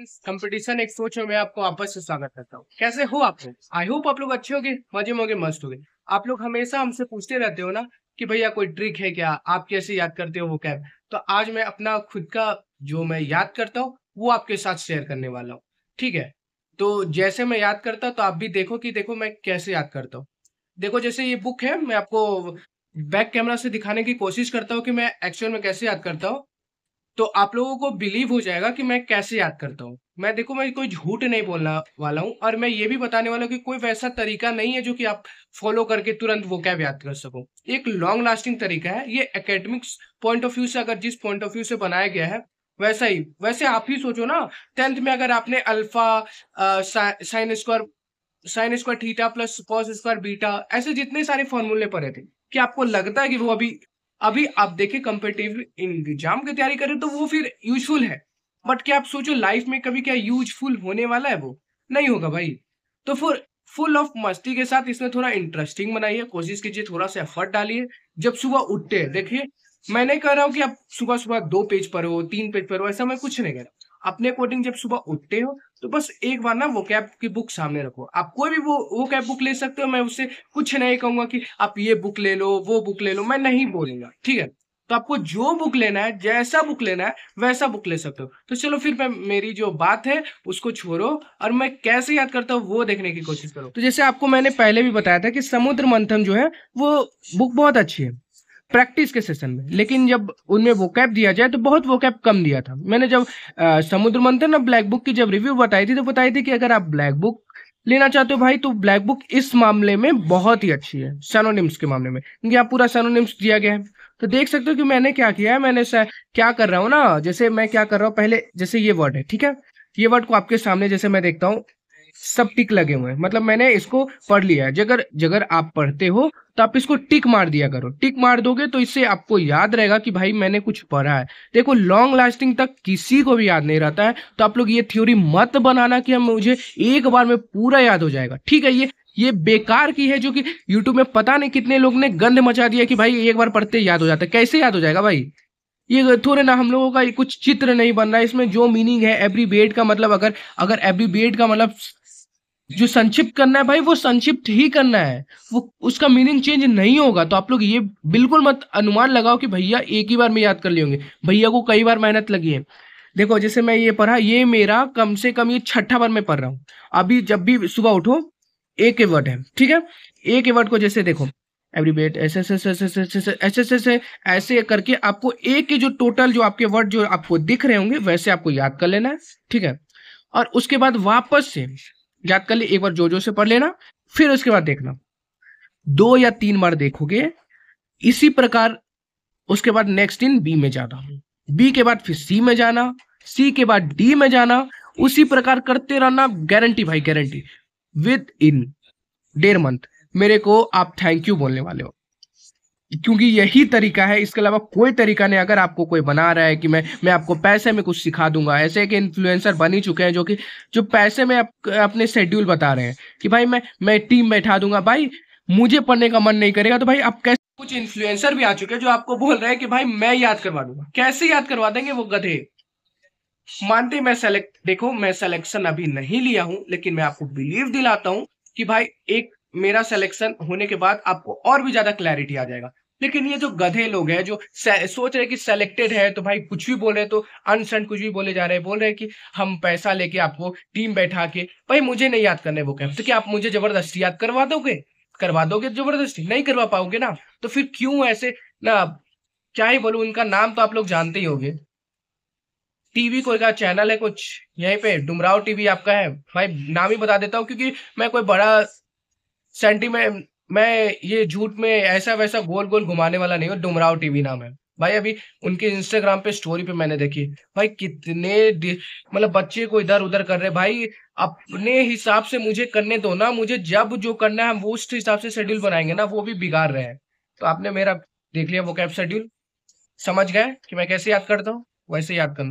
competition एक सोचो मैं आपको वापस से स्वागत करता हूँ कैसे हो आप लोग आई होप आप लोग अच्छे हो गए मजे मोगे मस्त हो गए आप लोग हमेशा हमसे पूछते रहते हो ना कि भैया कोई ट्रिक है क्या आप कैसे याद करते हो वो कैब तो आज मैं अपना खुद का जो मैं याद करता हूँ वो आपके साथ शेयर करने वाला हूँ ठीक है तो जैसे मैं याद करता तो आप भी देखो कि देखो मैं कैसे याद करता हूँ देखो जैसे ये बुक है मैं आपको बैक कैमरा से दिखाने की कोशिश करता हूँ कि मैं एक्चुअल में कैसे याद करता हूँ तो आप लोगों को बिलीव हो जाएगा कि मैं कैसे याद करता हूँ मैं देखो मैं कोई झूठ नहीं बोलने वाला हूँ और मैं ये भी बताने वाला हूँ कि कोई वैसा तरीका नहीं है जो कि आप फॉलो करके तुरंत वो कैब याद कर सको एक लॉन्ग लास्टिंग तरीका है ये एकेडमिक्स पॉइंट ऑफ व्यू से अगर जिस पॉइंट ऑफ व्यू से बनाया गया है वैसा ही वैसे आप ही सोचो ना टेंथ में अगर आपने alpha sine square sine square theta plus cos square beta ऐसे जितने सारे फॉर्मूले पढ़े थे कि आपको लगता है कि वो अभी अभी आप देखिए कम्पिटेटिव एग्जाम की तैयारी करें तो वो फिर यूजफुल है बट क्या आप सोचो लाइफ में कभी क्या यूजफुल होने वाला है वो नहीं होगा भाई तो फिर फुल ऑफ मस्ती के साथ इसमें थोड़ा इंटरेस्टिंग बनाइए कोशिश कीजिए थोड़ा सा एफर्ट डालिए जब सुबह उठते देखिए मैं नहीं कह रहा हूँ कि आप सुबह सुबह दो पेज पढ़ो तीन पेज पढ़ो ऐसा मैं कुछ नहीं कह रहा अपने अकॉर्डिंग जब सुबह उठते हो तो बस एक बार ना वो कैब की बुक सामने रखो आप कोई भी वो वो कैब बुक ले सकते हो मैं उससे कुछ नहीं कहूंगा कि आप ये बुक ले लो वो बुक ले लो मैं नहीं बोलूंगा ठीक है तो आपको जो बुक लेना है जैसा बुक लेना है वैसा बुक ले सकते हो तो चलो फिर मैं मेरी जो बात है उसको छोड़ो और मैं कैसे याद करता हूँ वो देखने की कोशिश करो तो जैसे आपको मैंने पहले भी बताया था कि समुद्र मंथन जो है वो बुक बहुत अच्छी है प्रैक्टिस के सेशन में लेकिन जब उनमें वो कैप दिया जाए तो बहुत वो कैप कम दिया था मैंने जब आ, समुद्र मंथन और ब्लैक बुक की जब रिव्यू बताई थी तो बताई थी कि अगर आप ब्लैक बुक लेना चाहते हो भाई तो ब्लैक बुक इस मामले में बहुत ही अच्छी है सैनोनिम्स के मामले में क्योंकि यहाँ पूरा सैनोनिम्स दिया गया है तो देख सकते हो कि मैंने क्या किया है मैंने क्या कर रहा हूँ ना जैसे मैं क्या कर रहा हूँ पहले जैसे ये वर्ड है ठीक है ये वर्ड को आपके सामने जैसे मैं देखता हूँ सब टिक लगे हुए हैं मतलब मैंने इसको पढ़ लिया है जगर जगर आप पढ़ते हो तो आप इसको टिक मार दिया करो टिक मार दोगे तो इससे आपको याद रहेगा कि भाई मैंने कुछ पढ़ा है देखो लॉन्ग लास्टिंग तक किसी को भी याद नहीं रहता है तो आप लोग ये थ्योरी मत बनाना कि हम मुझे एक बार में पूरा याद हो जाएगा ठीक है ये ये बेकार की है जो कि यूट्यूब में पता नहीं कितने लोग ने गंध मचा दिया कि भाई एक बार पढ़ते याद हो जाता है कैसे याद हो जाएगा भाई ये थोड़े ना हम लोगों का कुछ चित्र नहीं बन रहा है इसमें जो मीनिंग है एवरी बेड का मतलब अगर अगर एवरी बेड का मतलब जो संक्षिप्त करना है भाई वो संक्षिप्त ही करना है वो उसका मीनिंग चेंज नहीं होगा तो आप लोग ये बिल्कुल मत अनुमान लगाओ कि भैया एक ही बार में याद कर लिए होंगे भैया को कई बार मेहनत लगी है देखो जैसे मैं ये पढ़ा ये मेरा कम से कम ये छठा बार मैं पढ़ रहा हूँ अभी जब भी सुबह उठो एक वर्ड है ठीक है एक वर्ड को जैसे देखो एवरीबेट ऐसे ऐसे ऐसे ऐसे ऐसे ऐसे ऐसे करके आपको एक के जो टोटल जो आपके वर्ड जो आपको दिख रहे होंगे वैसे आपको याद कर लेना है ठीक है और उसके बाद वापस से याद कर ले एक बार जो से पढ़ लेना फिर उसके बाद देखना दो या तीन बार देखोगे इसी प्रकार उसके बाद नेक्स्ट दिन बी में जाना बी के बाद फिर सी में जाना सी के बाद डी में जाना उसी प्रकार करते रहना गारंटी भाई गारंटी विद इन डेढ़ मंथ मेरे को आप थैंक यू बोलने वाले हो क्योंकि यही तरीका है इसके अलावा कोई तरीका नहीं अगर आपको कोई बना रहा है कि मैं मैं आपको पैसे में कुछ सिखा दूंगा ऐसे एक इन्फ्लुएंसर बन ही चुके हैं जो कि जो पैसे में आप, अपने शेड्यूल बता रहे हैं कि भाई मैं मैं टीम बैठा दूंगा भाई मुझे पढ़ने का मन नहीं करेगा तो भाई आप कैसे कुछ इन्फ्लुएंसर भी आ चुके हैं जो आपको बोल रहे हैं कि भाई मैं याद करवा दूंगा कैसे याद करवा देंगे वो गधे मानते मैं सेलेक्ट देखो मैं सिलेक्शन अभी नहीं लिया हूं लेकिन मैं आपको बिलीव दिलाता हूं कि भाई एक मेरा सिलेक्शन होने के बाद आपको और भी ज्यादा क्लैरिटी आ जाएगा लेकिन ये जो गधे लोग हैं जो सोच रहे कि सेलेक्टेड है तो भाई कुछ भी बोल रहे तो अनसन कुछ भी बोले जा रहे हैं बोल रहे हैं कि हम पैसा लेके आपको टीम बैठा के भाई मुझे नहीं याद करने वो कैंप तो क्या आप मुझे जबरदस्ती याद करवा दोगे करवा दोगे जबरदस्ती नहीं करवा पाओगे ना तो फिर क्यों ऐसे ना क्या ही बोलू उनका नाम तो आप लोग जानते ही होंगे टीवी कोई का चैनल है कुछ यहीं पे डुमराव टीवी आपका है भाई नाम ही बता देता हूँ क्योंकि मैं कोई बड़ा सेंटी में मैं ये झूठ में ऐसा वैसा गोल गोल घुमाने वाला नहीं हूँ डुमराव टीवी नाम है भाई अभी उनके इंस्टाग्राम पे स्टोरी पे मैंने देखी भाई कितने मतलब बच्चे को इधर उधर कर रहे भाई अपने हिसाब से मुझे करने दो ना मुझे जब जो करना है हम उस हिसाब से शेड्यूल बनाएंगे ना वो भी बिगाड़ रहे हैं तो आपने मेरा देख लिया वो कैब शेड्यूल समझ गए कि मैं कैसे याद करता हूँ वैसे याद करना